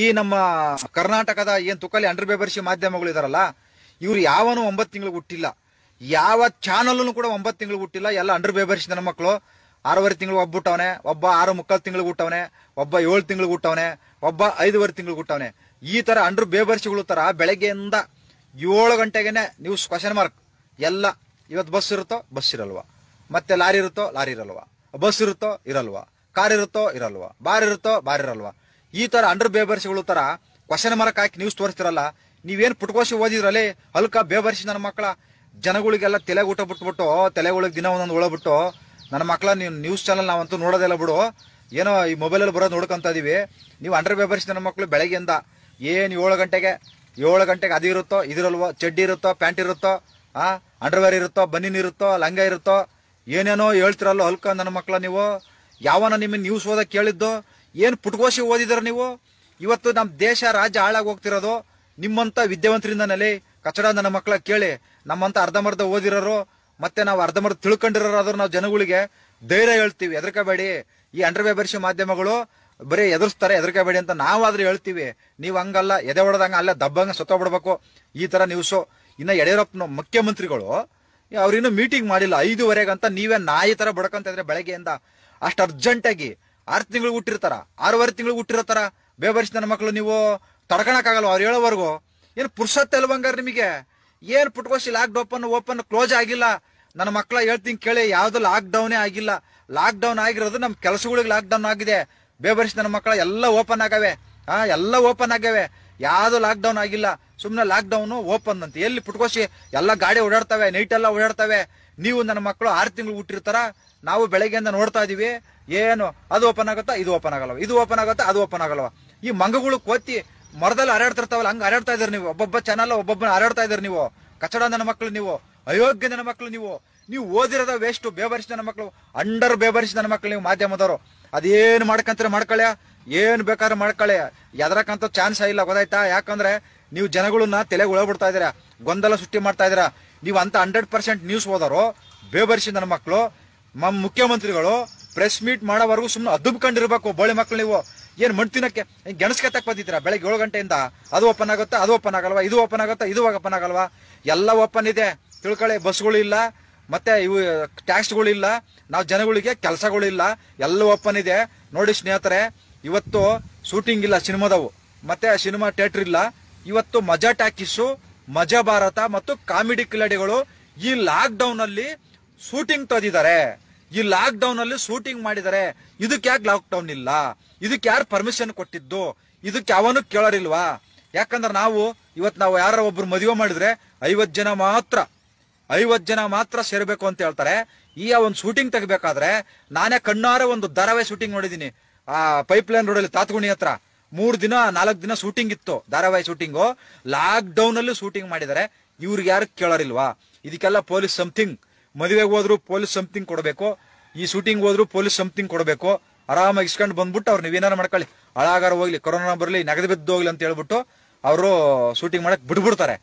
ಈ ನಮ್ಮ ಕರ್ನಾಟಕದ ಏನ್ ತುಕಲಿ ಅಂಡರ್ ಬೇಬರ್ಸಿ ಮಾಧ್ಯಮಗಳು ಇದಾರಲ್ಲ ಇವ್ರು ಯಾವನು ಒಂಬತ್ತು ತಿಂಗಳಿಗೆ ಹುಟ್ಟಿಲ್ಲ ಯಾವ ಚಾನಲ್ನು ಕೂಡ ಒಂಬತ್ತು ತಿಂಗಳು ಹುಟ್ಟಿಲ್ಲ ಎಲ್ಲ ಅಂಡರ್ ಬೇಬರ್ಷಿ ನನ್ನ ಮಕ್ಕಳು ಆರೂವರೆ ತಿಂಗಳು ಒಬ್ಬ ಹುಟ್ಟವನೆ ಒಬ್ಬ ಆರು ಮುಕ್ಕಾಲ್ ತಿಂಗಳು ಹುಟ್ಟವನೆ ಒಬ್ಬ ಏಳು ತಿಂಗಳು ಹುಟ್ಟವನೆ ಒಬ್ಬ ಐದುವರೆ ತಿಂಗಳು ಹುಟ್ಟವನೆ ಈ ತರ ಅಂಡರ್ ಬೇಬರ್ಷಿಗಳು ತರ ಬೆಳಗ್ಗೆಯಿಂದ ಏಳು ಗಂಟೆಗೆನೆ ನೀವು ಕ್ವಶನ್ ಮಾರ್ಕ್ ಎಲ್ಲ ಇವತ್ತು ಬಸ್ ಇರುತ್ತೋ ಬಸ್ ಇರಲ್ವಾ ಮತ್ತೆ ಲಾರಿ ಇರುತ್ತೋ ಲಾರಿ ಇರಲ್ವಾ ಬಸ್ ಇರುತ್ತೋ ಇರಲ್ವಾ ಕಾರ್ ಇರುತ್ತೋ ಇರಲ್ವಾ ಬಾರ್ ಇರುತ್ತೋ ಬಾರ್ ಇರಲ್ವಾ ಈ ತರ ಅಂಡರ್ ಬೇಬರ್ಸಿಗಳು ತರ ಕ್ವಶನ್ ಮಾರ್ಕ್ ಹಾಕಿ ನ್ಯೂಸ್ ತೋರಿಸ್ತಿರಲ್ಲ ನೀವೇನು ಪುಟ್ಕೋಶಿ ಓದಿದ್ರಲ್ಲಿ ಹಲ್ಕ ಬೇಬರ್ಸಿ ನನ್ನ ಮಕ್ಕಳ ಜನಗಳಿಗೆಲ್ಲ ತಲೆಗೆ ಊಟ ಬಿಟ್ಬಿಟ್ಟು ತಲೆಗಳಿಗೆ ದಿನ ಒಂದೊಂದು ಉಳಬಿಟ್ಟು ನನ್ನ ಮಕ್ಕಳ ನೀವು ನ್ಯೂಸ್ ಚಾನಲ್ ನಾವಂತೂ ನೋಡೋದೆಲ್ಲ ಬಿಡು ಏನೋ ಈ ಮೊಬೈಲಲ್ಲಿ ಬರೋದು ನೋಡ್ಕೊಂತ ಇದೀವಿ ನೀವು ಅಂಡರ್ ಬೇಬರ್ಸಿ ನನ್ನ ಮಕ್ಕಳು ಬೆಳಗ್ಗೆಯಿಂದ ಏನು ಏಳು ಗಂಟೆಗೆ ಏಳು ಗಂಟೆಗೆ ಅದು ಇರುತ್ತೋ ಇದಿರಲ್ವೋ ಚಡ್ಡಿ ಇರುತ್ತೋ ಪ್ಯಾಂಟ್ ಇರುತ್ತೋ ಆ ಅಂಡರ್ವೇರ್ ಇರುತ್ತೋ ಬನ್ನಿನ ಇರುತ್ತೋ ಲಂಗ ಇರುತ್ತೋ ಏನೇನೋ ಹೇಳ್ತಿರಲ್ಲೋ ಹಲ್ಕ ನನ್ನ ಮಕ್ಕಳ ನೀವು ಯಾವನ ನಿಮ್ಮ ನ್ಯೂಸ್ ಓದಕ್ಕೆ ಕೇಳಿದ್ದು ಏನು ಪುಟ್ಕೋಶಿ ಓದಿದಾರ ನೀವು ಇವತ್ತು ನಮ್ಮ ದೇಶ ರಾಜ್ಯ ಹಾಳಾಗಿ ಹೋಗ್ತಿರೋದು ನಿಮ್ಮಂತ ನೆಲೆ ಕಚಡ ನನ್ನ ಮಕ್ಕಳ ಕೇಳಿ ನಮ್ಮಂತ ಅರ್ಧಮರ್ಧ ಓದಿರೋರು ಮತ್ತೆ ನಾವು ಅರ್ಧಮರ್ಧ ತಿಳ್ಕೊಂಡಿರೋರು ನಾವು ಜನಗಳಿಗೆ ಧೈರ್ಯ ಹೇಳ್ತೀವಿ ಹೆದರ್ಕೋಬೇಡಿ ಈ ಅಂಡರ್ ಮಾಧ್ಯಮಗಳು ಬರೀ ಎದುರಿಸ್ತಾರೆ ಹೆದರ್ಕೋಬೇಡಿ ಅಂತ ನಾವಾದ್ರೂ ಹೇಳ್ತೀವಿ ನೀವು ಹಂಗಲ್ಲ ಎದೆ ಹೊಡೆದಂಗ ಅಲ್ಲೇ ದಬ್ಬಂಗ ಸತ್ತೋಗ್ಬಿಡ್ಬೇಕು ಈ ತರ ನ್ಯೂಸು ಇನ್ನ ಯಡಿಯೂರಪ್ಪನ ಮುಖ್ಯಮಂತ್ರಿಗಳು ಅವ್ರಿನ್ನೂ ಮೀಟಿಂಗ್ ಮಾಡಿಲ್ಲ ಐದೂವರೆಗಂತ ನೀವೇ ನಾಯಿ ತರ ಬಡ್ಕೊಂತ ಇದ್ರೆ ಬೆಳಗ್ಗೆಯಿಂದ ಅಷ್ಟು ಅರ್ಜೆಂಟಾಗಿ ಆರು ತಿಂಗಳು ಹುಟ್ಟಿರ್ತಾರ ಆರೂವರೆ ತಿಂಗಳು ಹುಟ್ಟಿರ್ತಾರ ಬೇಬರಿಸಿ ನನ್ನ ಮಕ್ಕಳು ನೀವು ಆಗಲ್ಲ ಅವ್ರು ಹೇಳೋವರೆಗೂ ಏನು ಪುರುಷತ್ತೆ ಅಲ್ವಂಗಾರ ನಿಮಗೆ ಏನು ಪುಟ್ಕೋಸಿ ಲಾಕ್ ಓಪನ್ ಕ್ಲೋಸ್ ಆಗಿಲ್ಲ ನನ್ನ ಮಕ್ಕಳ ಹೇಳ್ತೀನಿ ಕೇಳಿ ಯಾವುದು ಲಾಕ್ ಆಗಿಲ್ಲ ಲಾಕ್ ಡೌನ್ ಆಗಿರೋದು ನಮ್ಮ ಕೆಲಸಗಳಿಗೆ ಲಾಕ್ಡೌನ್ ಆಗಿದೆ ಬೇಬರಿಸಿ ನನ್ನ ಮಕ್ಕಳ ಎಲ್ಲ ಓಪನ್ ಆಗವೆ ಆ ಎಲ್ಲ ಓಪನ್ ಆಗ್ಯಾವೆ ಯಾವುದು ಲಾಕ್ಡೌನ್ ಆಗಿಲ್ಲ ಸುಮ್ಮನೆ ಲಾಕ್ ಓಪನ್ ಅಂತ ಎಲ್ಲಿ ಪುಟ್ಕೋಸಿ ಎಲ್ಲ ಗಾಡಿ ಓಡಾಡ್ತವೆ ನೈಟ್ ಎಲ್ಲ ಓಡಾಡ್ತವೆ ನೀವು ನನ್ನ ಮಕ್ಕಳು ಆರು ತಿಂಗಳು ಹುಟ್ಟಿರ್ತಾರ ನಾವು ಬೆಳಗ್ಗೆಯಿಂದ ನೋಡ್ತಾ ಇದೀವಿ ಏನು ಅದು ಓಪನ್ ಆಗುತ್ತಾ ಇದು ಓಪನ್ ಆಗಲ್ವ ಇದು ಓಪನ್ ಆಗುತ್ತಾ ಅದು ಓಪನ್ ಆಗಲ್ವ ಈ ಮಂಗಗಳು ಕೋತಿ ಮರದಲ್ಲಿ ಹರಡ್ತಿರ್ತಾವಲ್ಲ ಹಂಗೆ ಹರಡ್ತಾ ಇದ್ರಿ ನೀವು ಒಬ್ಬೊಬ್ಬ ಚಾನಲ್ ಒಬ್ಬೊಬ್ಬನ ಹರಡ್ತಾ ಇದ್ರಿ ನೀವು ಕಚಡ ನನ್ನ ಮಕ್ಕಳು ನೀವು ಅಯೋಗ್ಯ ನನ್ನ ಮಕ್ಕಳು ನೀವು ನೀವು ಓದಿರೋದ ವೇಸ್ಟ್ ಬೇಬರಿಸಿದ ನನ್ನ ಮಕ್ಕಳು ಅಂಡರ್ ಬೇಬರಿಸಿದ ನನ್ನ ಮಕ್ಕಳು ನೀವು ಮಾಧ್ಯಮದವರು ಅದೇನು ಮಾಡ್ಕಂತಾರೆ ಮಾಡ್ಕೊಳ್ಳೆ ಏನು ಬೇಕಾದ್ರೆ ಮಾಡ್ಕೊಳ್ಳೆ ಯಾವ್ದ್ರಕ್ಕಂತ ಚಾನ್ಸ್ ಇಲ್ಲ ಗೊತ್ತಾಯ್ತಾ ಯಾಕಂದ್ರೆ ನೀವು ಜನಗಳನ್ನ ತಲೆಗೆ ಒಳಬಿಡ್ತಾ ಇದೀರಾ ಗೊಂದಲ ಸೃಷ್ಟಿ ಮಾಡ್ತಾ ಇದೀರಾ ನೀವು ಅಂತ ಹಂಡ್ರೆಡ್ ಪರ್ಸೆಂಟ್ ನ್ಯೂಸ್ ಓದೋರು ಬೇಬರಿಸಿದ ನನ್ನ ಮಕ್ಕಳು ಮುಖ್ಯಮಂತ್ರಿಗಳು ಪ್ರೆಸ್ ಮೀಟ್ ಮಾಡೋವರೆಗೂ ಸುಮ್ಮನೆ ಅದುಬ್ಕೊಂಡಿರ್ಬೇಕು ಬಳ್ಳಿ ಮಕ್ಕಳು ನೀವು ಏನ್ ಮಣ್ ತಿನ್ನಕ್ಕೆ ತಕ್ಕ ಬಂದಿದ್ದೀರಾ ಬೆಳಗ್ಗೆ ಏಳು ಗಂಟೆಯಿಂದ ಅದು ಓಪನ್ ಆಗುತ್ತೆ ಅದು ಓಪನ್ ಆಗಲ್ವಾ ಇದು ಓಪನ್ ಆಗುತ್ತೆ ಇದು ಓಪನ್ ಆಗಲ್ವಾ ಎಲ್ಲ ಓಪನ್ ಇದೆ ತಿಳ್ಕೊಳ್ಳಿ ಬಸ್ಗಳು ಇಲ್ಲ ಮತ್ತೆ ಇವು ಟ್ಯಾಕ್ಸ್ಗಳಿಲ್ಲ ನಾವು ಜನಗಳಿಗೆ ಕೆಲಸಗಳಿಲ್ಲ ಎಲ್ಲ ಓಪನ್ ಇದೆ ನೋಡಿ ಸ್ನೇಹಿತರೆ ಇವತ್ತು ಶೂಟಿಂಗ್ ಇಲ್ಲ ಸಿನಿಮಾದವು ಮತ್ತೆ ಸಿನಿಮಾ ಥಿಯೇಟರ್ ಇಲ್ಲ ಇವತ್ತು ಮಜಾ ಟ್ಯಾಕಿಸು ಮಜಾ ಭಾರತ ಮತ್ತು ಕಾಮಿಡಿ ಕಿಲಾಡಿಗಳು ಈ ಲಾಕ್ಡೌನ್ ಅಲ್ಲಿ ಶೂಟಿಂಗ್ ತೆಗೆದಿದ್ದಾರೆ ಈ ಲಾಕ್ ಡೌನ್ ಅಲ್ಲಿ ಶೂಟಿಂಗ್ ಮಾಡಿದರೆ ಇದಕ್ಕೆ ಯಾಕೆ ಲಾಕ್ ಡೌನ್ ಇಲ್ಲ ಇದಕ್ಕೆ ಯಾರು ಪರ್ಮಿಷನ್ ಕೊಟ್ಟಿದ್ದು ಇದಕ್ಕೆ ಅವನು ಕೇಳೋರಿಲ್ವಾ ಯಾಕಂದ್ರೆ ನಾವು ಇವತ್ತು ನಾವು ಯಾರ ಒಬ್ರು ಮದುವೆ ಮಾಡಿದ್ರೆ ಐವತ್ತು ಜನ ಮಾತ್ರ ಐವತ್ತು ಜನ ಮಾತ್ರ ಸೇರ್ಬೇಕು ಅಂತ ಹೇಳ್ತಾರೆ ಈ ಒಂದು ಶೂಟಿಂಗ್ ತೆಗಬೇಕಾದ್ರೆ ನಾನೇ ಕಣ್ಣಾರ ಒಂದು ಧಾರಾವಾಹಿ ಶೂಟಿಂಗ್ ನೋಡಿದ್ದೀನಿ ಆ ಪೈಪ್ ಲೈನ್ ರೋಡಲ್ಲಿ ತಾತ್ಗುಣಿ ಹತ್ರ ಮೂರು ದಿನ ನಾಲ್ಕು ದಿನ ಶೂಟಿಂಗ್ ಇತ್ತು ಧಾರಾವಾಹಿ ಶೂಟಿಂಗು ಲಾಕ್ ಡೌನ್ ಅಲ್ಲಿ ಶೂಟಿಂಗ್ ಮಾಡಿದರೆ ಇವ್ರಿಗೆ ಯಾರು ಕೇಳೋರಿಲ್ವಾ ಇದಕ್ಕೆಲ್ಲ ಪೊಲೀಸ್ ಸಮಥಿಂಗ್ ಮದುವೆಗೆ ಹೋದ್ರು ಪೊಲೀಸ್ ಸಂಥಿಂಗ್ ಕೊಡಬೇಕು ಈ ಶೂಟಿಂಗ್ ಹೋದ್ರು ಪೊಲೀಸ್ ಸಂಥಿಂಗ್ ಕೊಡಬೇಕು ಆರಾಮಾಗಿ ಇಸ್ಕೊಂಡು ಬಂದ್ಬಿಟ್ಟು ಅವ್ರು ನೀವೇನಾರು ಮಾಡ್ಕೊಳ್ಳಿ ಹಳಾಗಾರ ಹೋಗ್ಲಿ ಕೊರೋನಾ ಬರಲಿ ನಗದು ಬಿದ್ದು ಹೋಗ್ಲಿ ಅಂತ ಹೇಳ್ಬಿಟ್ಟು ಅವರು ಶೂಟಿಂಗ್ ಮಾಡಕ್ ಬಿಡ್ಬಿಡ್ತಾರೆ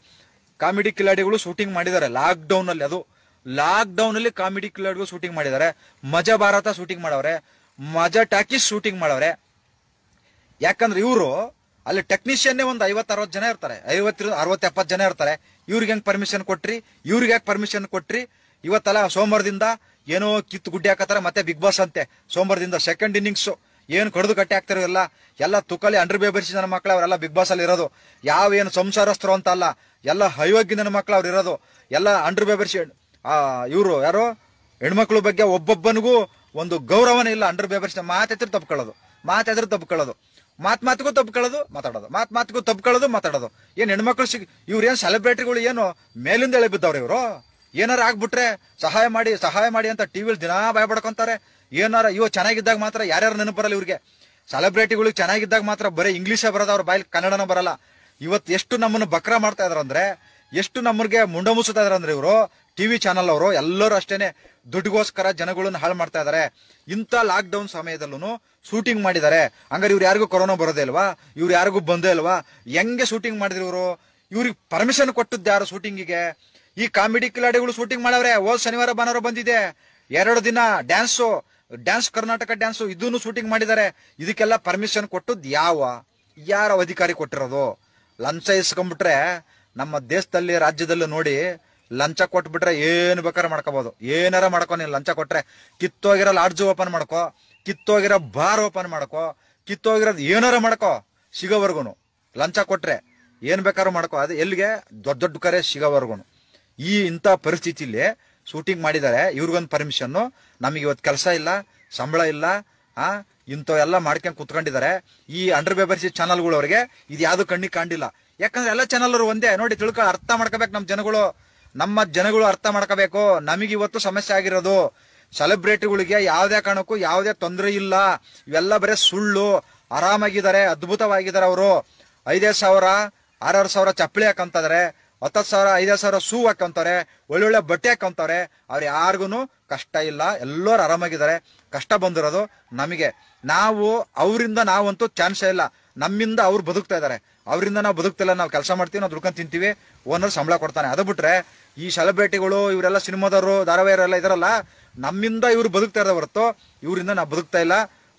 ಕಾಮಿಡಿ ಕಿಲಾಡಿಗಳು ಶೂಟಿಂಗ್ ಮಾಡಿದ್ದಾರೆ ಲಾಕ್ ಡೌನ್ ಅಲ್ಲಿ ಅದು ಲಾಕ್ ಡೌನ್ ಅಲ್ಲಿ ಕಾಮಿಡಿ ಕಿಲಾಡಿಗಳು ಶೂಟಿಂಗ್ ಮಾಡಿದ್ದಾರೆ ಮಜಾ ಭಾರತ ಶೂಟಿಂಗ್ ಮಾಡವ್ರೆ ಮಜಾ ಟಾಕೀಸ್ ಶೂಟಿಂಗ್ ಮಾಡವ್ರೆ ಯಾಕಂದ್ರೆ ಇವರು ಅಲ್ಲಿ ಟೆಕ್ನಿಷಿಯನ್ನೇ ಒಂದು ಐವತ್ ಅರವತ್ತು ಜನ ಇರ್ತಾರೆ ಐವತ್ತಿರ ಅರವತ್ ಎಪ್ಪತ್ತು ಜನ ಇರ್ತಾರೆ ಇವ್ರಿಗೆ ಹೆಂಗ್ ಪರ್ಮಿಷನ್ ಕೊಟ್ರಿ ಇವ್ರಿಗೆ ಯಾಕೆ ಪರ್ಮಿಷನ್ ಕೊಟ್ರಿ ಇವತ್ತಲ್ಲ ಸೋಮವಾರದಿಂದ ಏನೋ ಕಿತ್ತು ಗುಡ್ಡೆ ಹಾಕತ್ತಾರೆ ಮತ್ತೆ ಬಿಗ್ ಬಾಸ್ ಅಂತೆ ಸೋಮವಾರದಿಂದ ಸೆಕೆಂಡ್ ಇನ್ನಿಂಗ್ಸ್ ಏನು ಕಡಿದು ಕಟ್ಟಿ ಆಗ್ತಿರೋದಿಲ್ಲ ಎಲ್ಲ ಎಲ್ಲ ತುಕಲಿ ಅಂಡರ್ ಬೇಬರ್ಸಿ ನನ್ನ ಮಕ್ಕಳು ಅವರೆಲ್ಲ ಬಿಗ್ ಬಾಸ್ ಅಲ್ಲಿ ಇರೋದು ಯಾವ ಏನು ಸಂಸಾರಸ್ಥರು ಅಂತ ಅಲ್ಲ ಎಲ್ಲ ಹೈವಾಗಿ ನನ್ನ ಮಕ್ಕಳು ಅವ್ರು ಇರೋದು ಎಲ್ಲ ಅಂಡರ್ ಬೇಬರ್ಸಿ ಇವರು ಯಾರು ಹೆಣ್ಮಕ್ಳು ಬಗ್ಗೆ ಒಬ್ಬೊಬ್ಬನಿಗೂ ಒಂದು ಗೌರವನೇ ಇಲ್ಲ ಅಂಡರ್ ಬೇಬರ್ಸಿನ ಮಾತಾಡ್ತಿರ್ ತಪ್ಕೊಳ್ಳೋದು ಮಾತಾದ್ರೆ ತಪ್ಕೊಳ್ಳೋದು ಮಾತು ಮಾತಿಗೂ ತಪ್ಕೊಳ್ಳೋದು ಮಾತಾಡೋದು ಮಾತು ಮಾತುಗೂ ತಪ್ಕೊಳ್ಳೋದು ಮಾತಾಡೋದು ಏನು ಹೆಣ್ಮಕ್ಳು ಸಿಗ್ ಇವ್ರು ಏನು ಸೆಲೆಬ್ರಿಟಿಗಳು ಏನು ಮೇಲಿಂದ ಎಳೆ ಬಿದ್ದವ್ರು ಇವರು ಏನಾರ ಆಗ್ಬಿಟ್ರೆ ಸಹಾಯ ಮಾಡಿ ಸಹಾಯ ಮಾಡಿ ಅಂತ ವಿಲಿ ದಿನಾ ಭಯ ಪಡ್ಕೊಂತಾರೆ ಏನಾರ ಇವ್ ಚೆನ್ನಾಗಿದ್ದಾಗ ಮಾತ್ರ ಯಾರ್ಯಾರು ನೆನಪರಲ್ಲ ಇವ್ರಿಗೆ ಸೆಲೆಬ್ರಿಟಿಗಳಿಗೆ ಚೆನ್ನಾಗಿದ್ದಾಗ ಮಾತ್ರ ಬರೀ ಇಂಗ್ಲೀಷೇ ಬರೋದು ಅವ್ರ ಬಾಯಲ್ಲಿ ಕನ್ನಡನ ಬರಲ್ಲ ಇವತ್ತು ಎಷ್ಟು ನಮ್ಮನ್ನು ಬಕ್ರ ಮಾಡ್ತಾ ಇದಾರೆ ಅಂದ್ರೆ ಎಷ್ಟು ನಮಗೆ ಮುಂಡ ಮುಸುತ್ತಾ ಇದಾರೆ ಅಂದ್ರೆ ಇವರು ಟಿವಿ ಚಾನಲ್ ಅವರು ಎಲ್ಲರೂ ಅಷ್ಟೇನೆ ದುಡ್ಡುಗೋಸ್ಕರ ಜನಗಳನ್ನ ಹಾಳು ಮಾಡ್ತಾ ಇದಾರೆ ಇಂಥ ಲಾಕ್ಡೌನ್ ಸಮಯದಲ್ಲೂ ಶೂಟಿಂಗ್ ಮಾಡಿದ್ದಾರೆ ಹಂಗಾರೆ ಇವ್ರು ಯಾರಿಗೂ ಕೊರೋನಾ ಬರೋದೇ ಅಲ್ವಾ ಇವ್ರು ಯಾರಿಗೂ ಬಂದೇ ಅಲ್ವಾ ಹೆಂಗೆ ಶೂಟಿಂಗ್ ಮಾಡಿದ್ರು ಇವರು ಇವ್ರಿಗೆ ಪರ್ಮಿಷನ್ ಕೊಟ್ಟದ್ದು ಯಾರು ಶೂಟಿಂಗಿಗೆ ಈ ಕಾಮಿಡಿ ಕಿಲಾಡಿಗಳು ಶೂಟಿಂಗ್ ಮಾಡವ್ರೆ ಹೋದ್ ಶನಿವಾರ ಭಾನುವಾರ ಬಂದಿದೆ ಎರಡು ದಿನ ಡ್ಯಾನ್ಸು ಡ್ಯಾನ್ಸ್ ಕರ್ನಾಟಕ ಡ್ಯಾನ್ಸು ಇದನ್ನು ಶೂಟಿಂಗ್ ಮಾಡಿದ್ದಾರೆ ಇದಕ್ಕೆಲ್ಲ ಪರ್ಮಿಷನ್ ಕೊಟ್ಟದ್ ಯಾವ ಯಾರ ಅಧಿಕಾರಿ ಕೊಟ್ಟಿರೋದು ಲಂಚ ಇಸ್ಕೊಂಡ್ಬಿಟ್ರೆ ನಮ್ಮ ದೇಶದಲ್ಲಿ ರಾಜ್ಯದಲ್ಲಿ ನೋಡಿ ಲಂಚ ಕೊಟ್ಬಿಟ್ರೆ ಏನು ಬೇಕಾದ್ರೆ ಮಾಡ್ಕೋಬಹುದು ಏನಾರ ಮಾಡ್ಕೊ ನೀನು ಲಂಚ ಕೊಟ್ರೆ ಕಿತ್ತೋಗಿರೋ ಲಾಡ್ಜು ಓಪನ್ ಮಾಡ್ಕೋ ಕಿತ್ತೋಗಿರೋ ಬಾರ್ ಓಪನ್ ಮಾಡ್ಕೋ ಕಿತ್ತೋಗಿರೋದು ಏನಾರ ಮಾಡ್ಕೋ ಸಿಗೋವರ್ಗುನು ಲಂಚ ಕೊಟ್ರೆ ಏನು ಬೇಕಾದ್ರೂ ಮಾಡ್ಕೋ ಅದು ಎಲ್ಲಿಗೆ ದೊಡ್ಡ ದೊಡ್ಡ ಕರೆ ಸಿಗೋವರ್ಗುನು ಈ ಇಂಥ ಪರಿಸ್ಥಿತಿಲಿ ಶೂಟಿಂಗ್ ಮಾಡಿದ್ದಾರೆ ಇವ್ರಿಗೊಂದು ಪರ್ಮಿಷನ್ನು ನಮಗೆ ಇವತ್ತು ಕೆಲಸ ಇಲ್ಲ ಸಂಬಳ ಇಲ್ಲ ಆ ಇಂಥವೆಲ್ಲ ಮಾಡ್ಕೊಂಡು ಕುತ್ಕೊಂಡಿದ್ದಾರೆ ಈ ಅಂಡರ್ ಬೇಬರ್ಸಿ ಚಾನಲ್ಗಳು ಅವ್ರಿಗೆ ಇದು ಯಾವುದು ಕಣ್ಣಿಗೆ ಕಾಣಿಲ್ಲ ಯಾಕಂದ್ರೆ ಎಲ್ಲ ಚಾನಲ್ ಒಂದೇ ನೋಡಿ ತಿಳ್ಕೊ ಅರ್ಥ ಮಾಡ್ಕೋಬೇಕು ನಮ್ಮ ಜನಗಳು ನಮ್ಮ ಜನಗಳು ಅರ್ಥ ಮಾಡ್ಕೋಬೇಕು ನಮಗೆ ಇವತ್ತು ಸಮಸ್ಯೆ ಆಗಿರೋದು ಸೆಲೆಬ್ರಿಟಿಗಳಿಗೆ ಯಾವುದೇ ಕಾರಣಕ್ಕೂ ಯಾವುದೇ ತೊಂದರೆ ಇಲ್ಲ ಇವೆಲ್ಲ ಬರೀ ಸುಳ್ಳು ಆರಾಮಾಗಿದ್ದಾರೆ ಅದ್ಭುತವಾಗಿದ್ದಾರೆ ಅವರು ಐದೇ ಸಾವಿರ ಆರಾರು ಸಾವಿರ ಚಪ್ಪಳಿ ಹಾಕಂತಂದ್ರೆ ಹತ್ತು ಸಾವಿರ ಐದೈದು ಸಾವಿರ ಸೂ ಹಾಕೊಂತಾರೆ ಒಳ್ಳೊಳ್ಳೆ ಬಟ್ಟೆ ಹಾಕೊಂತಾರೆ ಅವ್ರು ಯಾರಿಗೂ ಕಷ್ಟ ಇಲ್ಲ ಎಲ್ಲರೂ ಆರಾಮಾಗಿದ್ದಾರೆ ಕಷ್ಟ ಬಂದಿರೋದು ನಮಗೆ ನಾವು ಅವರಿಂದ ನಾವಂತೂ ಚಾನ್ಸೇ ಇಲ್ಲ ನಮ್ಮಿಂದ ಅವ್ರು ಬದುಕ್ತಾ ಇದ್ದಾರೆ ಅವರಿಂದ ನಾವು ಬದುಕ್ತಿಲ್ಲ ನಾವು ಕೆಲಸ ಮಾಡ್ತೀವಿ ನಾವು ದುಡ್ಕೊಂಡು ತಿಂತೀವಿ ಓನರ್ ಸಂಬಳ ಕೊಡ್ತಾನೆ ಅದು ಬಿಟ್ರೆ ಈ ಸೆಲೆಬ್ರಿಟಿಗಳು ಇವರೆಲ್ಲ ಸಿನಿಮಾದವರು ಧಾರಾವಾಹಿಯವರೆಲ್ಲ ಇದರಲ್ಲ ನಮ್ಮಿಂದ ಇವರು ಬದುಕ್ತಾ ಇದ್ದಾರೆ ಹೊರತು ಇವರಿಂದ ನಾವು ಬದುಕ್ತಾ ಇಲ್ಲ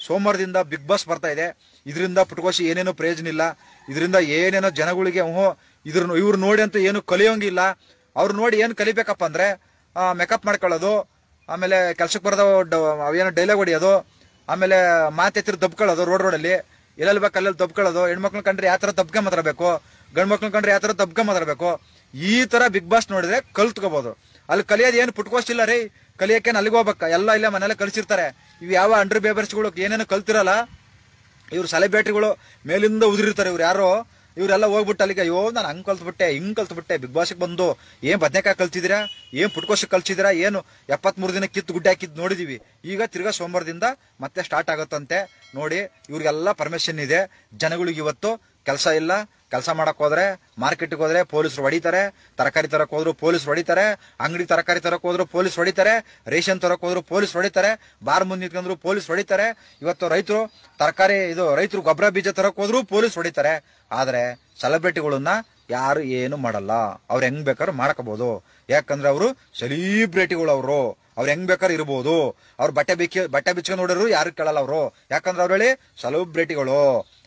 ಸೋಮವಾರದಿಂದ ಬಿಗ್ ಬಾಸ್ ಬರ್ತಾ ಇದೆ ಇದರಿಂದ ಪುಟ್ಕೋಶಿ ಏನೇನೋ ಪ್ರಯೋಜನ ಇಲ್ಲ ಇದರಿಂದ ಏನೇನೋ ಜನಗಳಿಗೆ ಹ್ಞೂ ಇದ್ರ ಇವ್ರು ನೋಡಿ ಅಂತೂ ಏನು ಕಲಿಯೋಂಗಿಲ್ಲ ಅವ್ರು ನೋಡಿ ಏನು ಕಲಿಬೇಕಪ್ಪ ಅಂದರೆ ಮೇಕಪ್ ಮಾಡ್ಕೊಳ್ಳೋದು ಆಮೇಲೆ ಕೆಲ್ಸಕ್ಕೆ ಬರೋದು ಏನೋ ಡೈಲಾಗ್ ಹೊಡಿಯೋದು ಆಮೇಲೆ ಮಾತೆತ್ತಿರ ದಬ್ಕೊಳ್ಳೋದು ರೋಡ್ ರೋಡಲ್ಲಿ ಎಲ್ಲೆಲ್ಲಿ ಬೇಕು ಅಲ್ಲೆಲ್ಲಿ ದಬ್ಕೊಳ್ಳೋದು ಹೆಣ್ಮಕ್ಳು ಕಂಡ್ರೆ ಯಾವ ಥರ ದಬ್ಗೆ ಮಾತಾಡಬೇಕು ಗಂಡು ಮಕ್ಳು ಕಂಡ್ರೆ ಯಾವ ಥರ ದಬ್ಗೆ ಮಾತಾಡಬೇಕು ಈ ಥರ ಬಿಗ್ ಬಾಸ್ ನೋಡಿದ್ರೆ ಕಲ್ತ್ಕೋಬೋದು ಅಲ್ಲಿ ಕಲಿಯೋದು ಏನು ಇಲ್ಲ ರೀ ಕಲಿಯಕ್ಕೆ ಅಲ್ಲಿಗೆ ಹೋಗ್ಬೇಕ ಎಲ್ಲ ಇಲ್ಲ ಮನೆಯಲ್ಲೇ ಕಲಿಸಿರ್ತಾರೆ ಇವು ಯಾವ ಅಂಡರ್ ಬೇಬರ್ಸ್ಗಳು ಏನೇನು ಕಲ್ತಿರಲ್ಲ ಇವ್ರು ಸೆಲೆಬ್ರಿಟಿಗಳು ಮೇಲಿಂದ ಉದುರಿರ್ತಾರೆ ಇವ್ರು ಯಾರು ಇವರೆಲ್ಲ ಹೋಗ್ಬಿಟ್ಟು ಅಲ್ಲಿಗೆ ಅಯ್ಯೋ ನಾನು ಹಂಗೆ ಕಲ್ತ್ಬಿಟ್ಟೆ ಹಿಂಗೆ ಕಲ್ತ್ಬಿಟ್ಟೆ ಬಿಗ್ ಬಾಸ್ಗೆ ಬಂದು ಏನು ಬದನೆಕಾಯಿ ಕಲ್ತಿದ್ದೀರಾ ಏನು ಪುಟ್ಕೋಶಕ್ಕೆ ಕಲ್ತಿದ್ದೀರಾ ಏನು ಎಪ್ಪತ್ಮೂರು ದಿನ ಕಿತ್ತು ಗುಡ್ಡೆ ಹಾಕಿದ್ದು ನೋಡಿದ್ದೀವಿ ಈಗ ತಿರ್ಗಾ ಸೋಮವಾರದಿಂದ ಮತ್ತೆ ಸ್ಟಾರ್ಟ್ ಆಗುತ್ತಂತೆ ನೋಡಿ ಇವ್ರಿಗೆಲ್ಲ ಪರ್ಮಿಷನ್ ಇದೆ ಜನಗಳಿಗೆ ಇವತ್ತು ಕೆಲಸ ಇಲ್ಲ ಕೆಲಸ ಮಾಡಕ್ ಹೋದ್ರೆ ಮಾರ್ಕೆಟ್ಗೆ ಹೋದ್ರೆ ಪೊಲೀಸರು ಹೊಡಿತಾರೆ ತರಕಾರಿ ತರಕ್ ಹೋದ್ರು ಪೊಲೀಸ್ ಹೊಡಿತಾರೆ ಅಂಗಡಿ ತರಕಾರಿ ತರಕ್ ಹೋದ್ರು ಪೊಲೀಸ್ ಹೊಡಿತಾರೆ ರೇಷನ್ ತರಕ್ ಹೋದ್ರು ಪೊಲೀಸ್ ಹೊಡಿತಾರೆ ಬಾರ್ ಮುಂದೆ ನಿಂತ್ಕೊಂಡ್ರು ಪೊಲೀಸ್ ಹೊಡಿತಾರೆ ಇವತ್ತು ರೈತರು ತರಕಾರಿ ಇದು ರೈತರು ಗೊಬ್ಬರ ಬೀಜ ತರಕ್ ಹೋದ್ರು ಪೊಲೀಸ್ ಹೊಡಿತಾರೆ ಆದ್ರೆ ಸೆಲೆಬ್ರಿಟಿಗಳನ್ನ ಯಾರು ಏನು ಮಾಡಲ್ಲ ಅವ್ರು ಹೆಂಗ್ ಬೇಕಾದ್ರೂ ಮಾಡ್ಕೋಬಹುದು ಯಾಕಂದ್ರೆ ಅವರು ಸೆಲೆಬ್ರಿಟಿಗಳು ಅವರು ಅವ್ರು ಹೆಂಗ್ ಬೇಕಾದ್ರೂ ಇರ್ಬೋದು ಅವ್ರು ಬಟ್ಟೆ ಬಿಕ್ಕಿ ಬಟ್ಟೆ ಬಿಚ್ಕೊಂಡು ನೋಡಿದ್ರು ಯಾರು ಕೇಳಲ್ಲ ಅವರು ಯಾಕಂದ್ರೆ ಅವ್ರು ಹೇಳಿ ಸೆಲೆಬ್ರಿಟಿಗಳು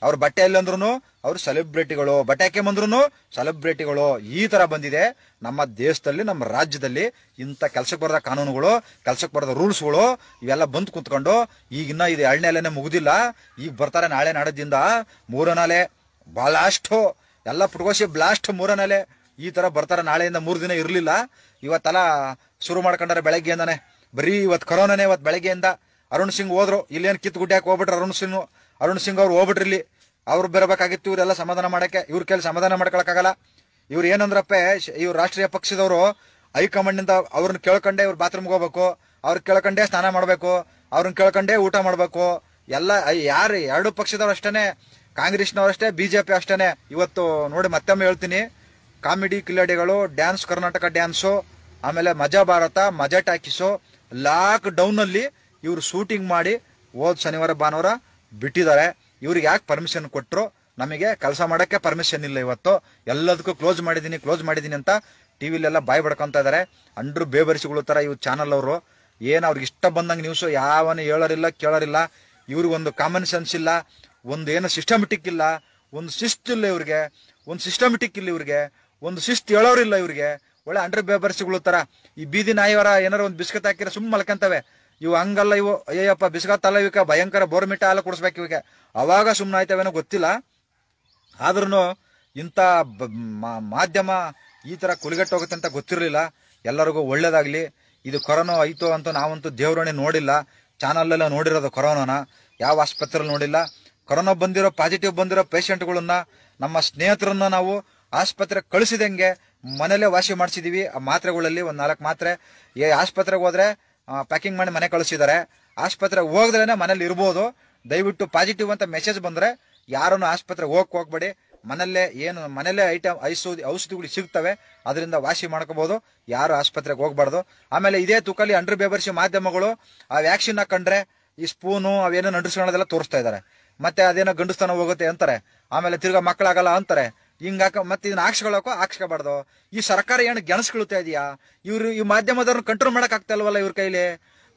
ಅವ್ರ ಬಟ್ಟೆ ಅಂದ್ರು ಅವ್ರು ಸೆಲೆಬ್ರಿಟಿಗಳು ಬಟ್ಟೆ ಬಂದ್ರು ಸೆಲೆಬ್ರಿಟಿಗಳು ಈ ತರ ಬಂದಿದೆ ನಮ್ಮ ದೇಶದಲ್ಲಿ ನಮ್ಮ ರಾಜ್ಯದಲ್ಲಿ ಇಂಥ ಕೆಲ್ಸಕ್ಕೆ ಬರದ ಕಾನೂನುಗಳು ಕೆಲ್ಸಕ್ಕೆ ಬರದ ರೂಲ್ಸ್ಗಳು ಇವೆಲ್ಲ ಬಂದು ಈಗ ಈಗಿನ್ನ ಇದು ಎರಡನೇ ಅಲ್ಲೇನೆ ಮುಗುದಿಲ್ಲ ಈಗ ಬರ್ತಾರೆ ನಾಳೆ ನಾಡದಿಂದ ಮೂರನಾಲೆ ಬಹಳಷ್ಟು ಎಲ್ಲ ಪುಟ್ಕೋಶಿ ಬ್ಲಾಸ್ಟ್ ಮೂರನಾಲೆ ಈ ತರ ಬರ್ತಾರೆ ನಾಳೆಯಿಂದ ಮೂರು ದಿನ ಇರಲಿಲ್ಲ ಇವತ್ತೆಲ್ಲ ಶುರು ಮಾಡ್ಕೊಂಡಾರೆ ಬೆಳಗ್ಗೆಯಿಂದಾನೆ ಬರೀ ಇವತ್ತು ಕರೋನಾನೇ ಇವತ್ತು ಬೆಳಗ್ಗೆಯಿಂದ ಅರುಣ್ ಸಿಂಗ್ ಹೋದ್ರು ಇಲ್ಲೇನು ಕಿತ್ತು ಗುಡ್ಡೆ ಹಾಕಿ ಹೋಗ್ಬಿಟ್ರೆ ಅರುಣ್ ಸಿಂಗ್ ಅರುಣ್ ಸಿಂಗ್ ಅವ್ರು ಹೋಗ್ಬಿಟ್ರಿಲಿ ಅವ್ರು ಬರಬೇಕಾಗಿತ್ತು ಇವರೆಲ್ಲ ಸಮಾಧಾನ ಮಾಡಕ್ಕೆ ಇವ್ರ ಕೇಳಿ ಸಮಾಧಾನ ಮಾಡ್ಕೊಳಕ್ಕಾಗಲ್ಲ ಇವ್ರು ಏನಂದ್ರಪ್ಪ ಇವ್ರು ರಾಷ್ಟ್ರೀಯ ಪಕ್ಷದವರು ಹೈಕಮಾಂಡ್ನಿಂದ ಅವ್ರನ್ನ ಕೇಳ್ಕೊಂಡೆ ಇವ್ರು ಬಾತ್ರೂಮ್ಗೆ ಹೋಗ್ಬೇಕು ಅವ್ರ ಕೇಳ್ಕೊಂಡೇ ಸ್ನಾನ ಮಾಡಬೇಕು ಅವ್ರನ್ನ ಕೇಳ್ಕೊಂಡೇ ಊಟ ಮಾಡಬೇಕು ಎಲ್ಲ ಯಾರು ಎರಡು ಪಕ್ಷದವ್ರು ಅಷ್ಟೇ ಕಾಂಗ್ರೆಸ್ನವರಷ್ಟೇ ಬಿ ಜೆ ಪಿ ಅಷ್ಟೇ ಇವತ್ತು ನೋಡಿ ಮತ್ತೊಮ್ಮೆ ಹೇಳ್ತೀನಿ ಕಾಮಿಡಿ ಕಿಲಾಡಿಗಳು ಡ್ಯಾನ್ಸ್ ಕರ್ನಾಟಕ ಡ್ಯಾನ್ಸು ಆಮೇಲೆ ಮಜಾ ಭಾರತ ಮಜಾ ಟಾಕೀಸು ಲಾಕ್ ಡೌನಲ್ಲಿ ಇವರು ಶೂಟಿಂಗ್ ಮಾಡಿ ಹೋದ ಶನಿವಾರ ಭಾನುವಾರ ಬಿಟ್ಟಿದ್ದಾರೆ ಇವ್ರಿಗೆ ಯಾಕೆ ಪರ್ಮಿಷನ್ ಕೊಟ್ಟರು ನಮಗೆ ಕೆಲಸ ಮಾಡೋಕ್ಕೆ ಪರ್ಮಿಷನ್ ಇಲ್ಲ ಇವತ್ತು ಎಲ್ಲದಕ್ಕೂ ಕ್ಲೋಸ್ ಮಾಡಿದ್ದೀನಿ ಕ್ಲೋಸ್ ಮಾಡಿದ್ದೀನಿ ಅಂತ ಟಿ ವಿಲೆಲ್ಲ ಬಾಯಿ ಬಡ್ಕೊತಾ ಇದ್ದಾರೆ ಅಂಡ್ರು ಥರ ಇವ್ರು ಚಾನಲ್ ಅವರು ಏನು ಅವ್ರಿಗೆ ಇಷ್ಟ ಬಂದಂಗೆ ನ್ಯೂಸು ಯಾವನು ಹೇಳೋರಿಲ್ಲ ಕೇಳೋರಿಲ್ಲ ಇವ್ರಿಗೊಂದು ಕಾಮನ್ ಸೆನ್ಸ್ ಇಲ್ಲ ಒಂದು ಏನು ಸಿಸ್ಟಮೆಟಿಕ್ ಇಲ್ಲ ಒಂದು ಶಿಸ್ತು ಇಲ್ಲ ಇವ್ರಿಗೆ ಒಂದು ಸಿಸ್ಟಮೆಟಿಕ್ ಇಲ್ಲ ಇವ್ರಿಗೆ ಒಂದು ಶಿಸ್ತು ಹೇಳೋರಿಲ್ಲ ಇವ್ರಿಗೆ ಒಳ್ಳೆ ಅಂಡ್ರ್ ಬೇಬರ್ಸಿಗಳು ಥರ ಈ ಬೀದಿ ನಾಯಿವರ ಏನಾರು ಒಂದು ಬಿಸ್ಕತ್ ಹಾಕಿರ ಸುಮ್ಮನೆ ಮಲ್ಕೊಂತವೆ ಇವು ಹಂಗಲ್ಲ ಇವು ಅಯ್ಯಪ್ಪ ಬಿಸ್ಗತ್ತಲ್ಲ ಇವಕ್ಕೆ ಭಯಂಕರ ಬೋರ್ಮಿಟ ಹಾಲು ಕುಡಿಸ್ಬೇಕು ಇವಕ್ಕೆ ಅವಾಗ ಸುಮ್ಮನೆ ಆಯ್ತವೇನೋ ಗೊತ್ತಿಲ್ಲ ಆದ್ರೂ ಇಂಥ ಮಾಧ್ಯಮ ಈ ಥರ ಹೋಗುತ್ತೆ ಅಂತ ಗೊತ್ತಿರಲಿಲ್ಲ ಎಲ್ಲರಿಗೂ ಒಳ್ಳೇದಾಗಲಿ ಇದು ಕೊರೋನಾ ಐತೋ ಅಂತ ನಾವಂತೂ ದೇವರಣೆ ನೋಡಿಲ್ಲ ಚಾನಲ್ಲೆಲ್ಲ ನೋಡಿರೋದು ಕೊರೋನಾನ ಯಾವ ಆಸ್ಪತ್ರೆಯಲ್ಲಿ ನೋಡಿಲ್ಲ ಕೊರೋನಾ ಬಂದಿರೋ ಪಾಸಿಟಿವ್ ಬಂದಿರೋ ಪೇಶೆಂಟ್ಗಳನ್ನ ನಮ್ಮ ಸ್ನೇಹಿತರನ್ನ ನಾವು ಆಸ್ಪತ್ರೆ ಕಳಿಸಿದಂಗೆ ಮನೇಲೆ ವಾಸಿ ಮಾಡಿಸಿದೀವಿ ಆ ಮಾತ್ರೆಗಳಲ್ಲಿ ಒಂದು ನಾಲ್ಕು ಮಾತ್ರೆ ಏ ಆಸ್ಪತ್ರೆಗೆ ಹೋದ್ರೆ ಪ್ಯಾಕಿಂಗ್ ಮಾಡಿ ಮನೆ ಕಳಿಸಿದ್ದಾರೆ ಆಸ್ಪತ್ರೆಗೆ ಹೋಗ್ದೇ ಮನೇಲಿ ಇರ್ಬೋದು ದಯವಿಟ್ಟು ಪಾಸಿಟಿವ್ ಅಂತ ಮೆಸೇಜ್ ಬಂದರೆ ಯಾರನ್ನು ಆಸ್ಪತ್ರೆಗೆ ಹೋಗಕ್ಕೆ ಹೋಗ್ಬೇಡಿ ಮನೆಯಲ್ಲೇ ಏನು ಮನೆಯಲ್ಲೇ ಐಟಮ್ ಐಸೋದು ಔಷಧಿಗಳು ಸಿಗ್ತವೆ ಅದರಿಂದ ವಾಸಿ ಮಾಡ್ಕೋಬೋದು ಯಾರು ಆಸ್ಪತ್ರೆಗೆ ಹೋಗ್ಬಾರ್ದು ಆಮೇಲೆ ಇದೇ ತುಕಲ್ಲಿ ಅಂಡ್ರ ಬೇಬರ್ಸಿ ಮಾಧ್ಯಮಗಳು ಆ ವ್ಯಾಕ್ಸಿನ್ ಕಂಡ್ರೆ ಈ ಸ್ಪೂನು ಅವೇನೋ ಅಂಡ್ರಿಸ್ಕೊಳ್ಳೋದೆಲ್ಲ ತೋರಿಸ್ತಾ ಇದ್ದಾರೆ ಮತ್ತೆ ಅದೇನೋ ಗಂಡಸ್ತನ ಹೋಗುತ್ತೆ ಅಂತಾರೆ ಆಮೇಲೆ ತಿರ್ಗಾ ಮಕ್ಕಳಾಗಲ್ಲ ಅಂತಾರೆ ಹಿಂಗಾಕ ಮತ್ತೆ ಇದನ್ನ ಹಾಕ್ಸ್ಕೊಳಕೋ ಹಾಕ್ಸ್ಕೊಬಾರ್ದು ಈ ಸರ್ಕಾರ ಏನು ಗೆಣಸ್ಕೊಳ್ತಾ ಇದೆಯಾ ಇವ್ರು ಈ ಮಾಧ್ಯಮದವ್ರನ್ನ ಕಂಟ್ರೋಲ್ ಮಾಡಕ್ ಆಗ್ತಾ ಇವ್ರ ಕೈಲಿ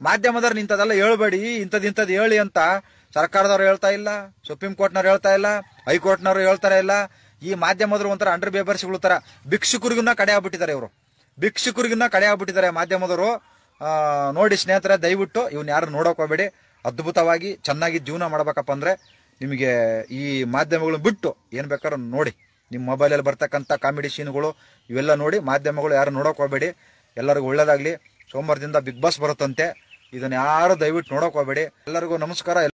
ಮಾಧ್ಯಮದವ್ರು ನಿಂತದೆಲ್ಲ ಹೇಳ್ಬೇಡಿ ಇಂಥದ್ ಇಂಥದ್ದು ಹೇಳಿ ಅಂತ ಸರ್ಕಾರದವ್ರು ಹೇಳ್ತಾ ಇಲ್ಲ ಸುಪ್ರೀಂ ಕೋರ್ಟ್ನವ್ರು ಹೇಳ್ತಾ ಇಲ್ಲ ಹೈಕೋರ್ಟ್ನವ್ರು ಹೇಳ್ತಾರ ಇಲ್ಲ ಈ ಮಾಧ್ಯಮದವ್ರು ಒಂಥರ ಅಂಡರ್ ಬೇಬರ್ಸ್ಗಳು ತರ ಭಿಕ್ಷುಕರಿಗನ್ನ ಕಡೆ ಆಗ್ಬಿಟ್ಟಿದ್ದಾರೆ ಇವರು ಭಿಕ್ಷುಕರಿಗಿನ್ನ ಕಡೆ ಆಗ್ಬಿಟ್ಟಿದ್ದಾರೆ ಮಾಧ್ಯಮದವರು ನೋಡಿ ಸ್ನೇಹಿತರೆ ದಯವಿಟ್ಟು ಇವ್ನ ಯಾರು ನೋಡೋಕೋಬೇಡಿ ಅದ್ಭುತವಾಗಿ ಚೆನ್ನಾಗಿ ಜೀವನ ಮಾಡ್ಬೇಕಪ್ಪ ಅಂದರೆ ನಿಮಗೆ ಈ ಮಾಧ್ಯಮಗಳು ಬಿಟ್ಟು ಏನು ಬೇಕಾದ್ರೂ ನೋಡಿ ನಿಮ್ಮ ಮೊಬೈಲಲ್ಲಿ ಬರ್ತಕ್ಕಂಥ ಕಾಮಿಡಿ ಸೀನ್ಗಳು ಇವೆಲ್ಲ ನೋಡಿ ಮಾಧ್ಯಮಗಳು ಯಾರು ನೋಡೋಕೆ ಹೋಗಬೇಡಿ ಎಲ್ಲರಿಗೂ ಒಳ್ಳೇದಾಗಲಿ ಸೋಮವಾರದಿಂದ ಬಿಗ್ ಬಾಸ್ ಬರುತ್ತಂತೆ ಇದನ್ನು ಯಾರು ದಯವಿಟ್ಟು ನೋಡೋಕೆ ಹೋಗಬೇಡಿ ಎಲ್ಲರಿಗೂ ನಮಸ್ಕಾರ